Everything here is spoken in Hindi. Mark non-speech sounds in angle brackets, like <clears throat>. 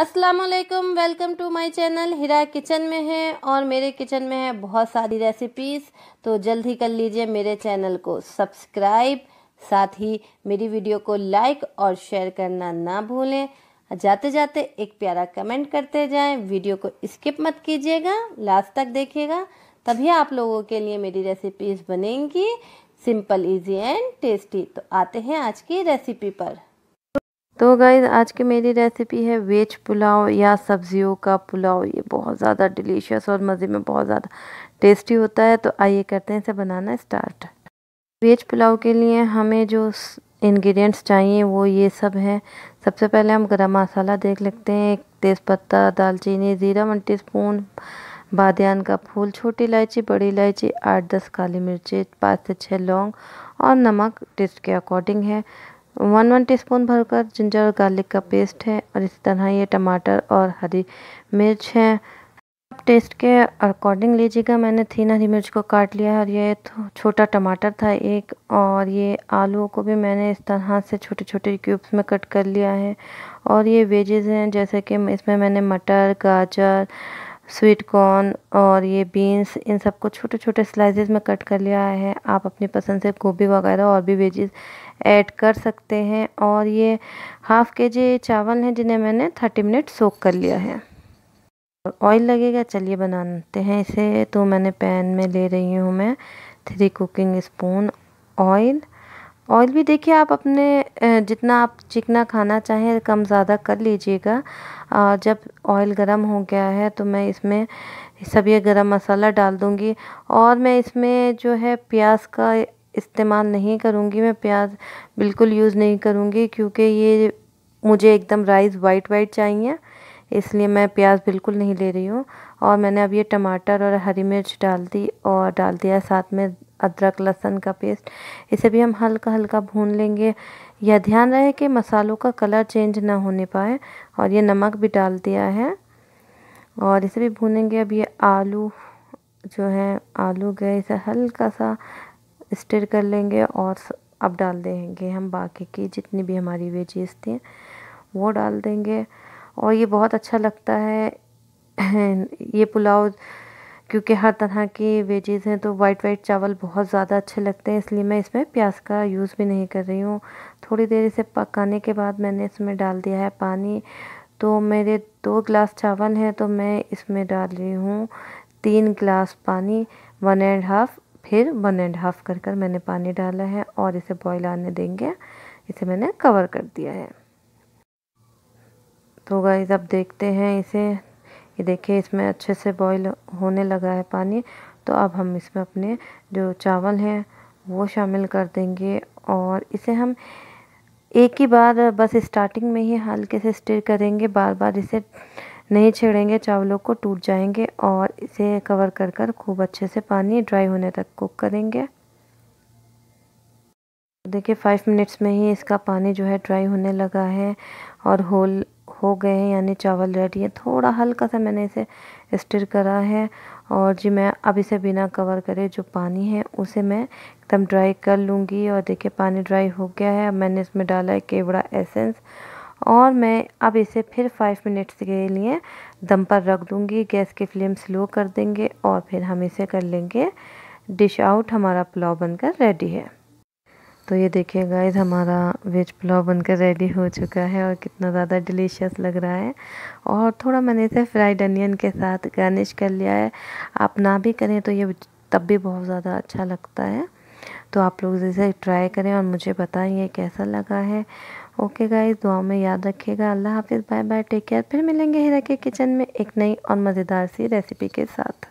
असलकम welcome to my channel Hira kitchen में है और मेरे किचन में है बहुत सारी रेसिपीज़ तो जल्द ही कर लीजिए मेरे चैनल को सब्सक्राइब साथ ही मेरी वीडियो को लाइक और शेयर करना ना भूलें जाते जाते एक प्यारा कमेंट करते जाएं वीडियो को स्किप मत कीजिएगा लास्ट तक देखिएगा तभी आप लोगों के लिए मेरी रेसिपीज़ बनेंगी सिंपल इजी एंड टेस्टी तो आते हैं आज की रेसिपी पर तो गाइज आज की मेरी रेसिपी है वेज पुलाव या सब्जियों का पुलाव ये बहुत ज़्यादा डिलीशियस और मज़े में बहुत ज़्यादा टेस्टी होता है तो आइए करते हैं इसे बनाना स्टार्ट वेज पुलाव के लिए हमें जो इंग्रेडिएंट्स चाहिए वो ये सब हैं सबसे पहले हम गरम मसाला देख लेते हैं एक तेज़पत्ता दालचीनी ज़ीरा वन टी स्पून बादन का फूल छोटी इलायची बड़ी इलायची आठ दस काली मिर्ची पाँच से छः लौंग और नमक टेस्ट के अकॉर्डिंग है वन वन टीस्पून भरकर जिंजर और गार्लिक का पेस्ट है और इसी तरह ये टमाटर और हरी मिर्च है आप टेस्ट के अकॉर्डिंग लीजिएगा मैंने थीन हरी मिर्च को काट लिया है और ये तो छोटा टमाटर था एक और ये आलू को भी मैंने इस तरह से छोटे छोटे क्यूब्स में कट कर लिया है और ये वेजेज हैं जैसे कि इसमें मैंने मटर गाजर स्वीट कॉर्न और ये बीन्स इन सबको छोटे छोटे स्लाइसेस में कट कर लिया है आप अपनी पसंद से गोभी वगैरह और भी वेजेस ऐड कर सकते हैं और ये हाफ़ के जी चावल हैं जिन्हें मैंने थर्टी मिनट सोख कर लिया है ऑयल लगेगा चलिए बनाते हैं इसे तो मैंने पैन में ले रही हूँ मैं three cooking spoon oil oil भी देखिए आप अपने जितना आप चिकना खाना चाहें कम ज़्यादा कर लीजिएगा जब ऑयल गरम हो गया है तो मैं इसमें सब ये गरम मसाला डाल दूँगी और मैं इसमें जो है प्याज का इस्तेमाल नहीं करूँगी मैं प्याज बिल्कुल यूज़ नहीं करूँगी क्योंकि ये मुझे एकदम राइस वाइट वाइट चाहिए इसलिए मैं प्याज बिल्कुल नहीं ले रही हूँ और मैंने अब ये टमाटर और हरी मिर्च डाल दी और डाल दिया साथ में अदरक लहसन का पेस्ट इसे भी हम हल्का हल्का भून लेंगे यह ध्यान रहे कि मसालों का कलर चेंज ना होने पाए और ये नमक भी डाल दिया है और इसे भी भूनेंगे अब ये आलू जो है आलू गए इसे हल्का सा स्टिर कर लेंगे और अब डाल देंगे हम बाकी की जितनी भी हमारी वेजीज थी वो डाल देंगे और ये बहुत अच्छा लगता है <clears throat> ये पुलाव क्योंकि हर तरह के वेजेज़ हैं तो वाइट वाइट चावल बहुत ज़्यादा अच्छे लगते हैं इसलिए मैं इसमें प्याज का यूज़ भी नहीं कर रही हूँ थोड़ी देर इसे पकाने के बाद मैंने इसमें डाल दिया है पानी तो मेरे दो गिलास चावल हैं तो मैं इसमें डाल रही हूँ तीन गिलास पानी वन एंड हाफ़ फिर वन एंड हाफ़ कर कर मैंने पानी डाला है और इसे बॉईल आने देंगे इसे मैंने कवर कर दिया है तो गाइज़ अब देखते हैं इसे ये देखिए इसमें अच्छे से बॉईल होने लगा है पानी तो अब हम इसमें अपने जो चावल हैं वो शामिल कर देंगे और इसे हम एक ही बार बस स्टार्टिंग में ही हल्के से स्टिर करेंगे बार बार इसे नहीं छेड़ेंगे चावलों को टूट जाएंगे और इसे कवर कर कर खूब अच्छे से पानी ड्राई होने तक कुक करेंगे देखिए फाइव मिनट्स में ही इसका पानी जो है ड्राई होने लगा है और होल हो गए हैं यानी चावल रेडी है थोड़ा हल्का सा मैंने इसे स्टिर करा है और जी मैं अब इसे बिना कवर करे जो पानी है उसे मैं एकदम ड्राई कर लूँगी और देखिए पानी ड्राई हो गया है अब मैंने इसमें डाला है केवड़ा एसेंस और मैं अब इसे फिर फाइव मिनट्स के लिए दम पर रख दूँगी गैस की फ्लेम स्लो कर देंगे और फिर हम इसे कर लेंगे डिश आउट हमारा पुलाव बनकर रेडी है तो ये देखिए गाइज हमारा वेज पुलाव बनकर रेडी हो चुका है और कितना ज़्यादा डिलीशियस लग रहा है और थोड़ा मैंने इसे फ्राइड अनियन के साथ गार्निश कर लिया है आप ना भी करें तो ये तब भी बहुत ज़्यादा अच्छा लगता है तो आप लोग इसे ट्राई करें और मुझे बताएं ये कैसा लगा है ओके गाइस दुआ में याद रखिएगा अल्लाह हाफिज़ बाय बाय टेक केयर फिर मिलेंगे हिरा के किचन में एक नई और मज़ेदार सी रेसिपी के साथ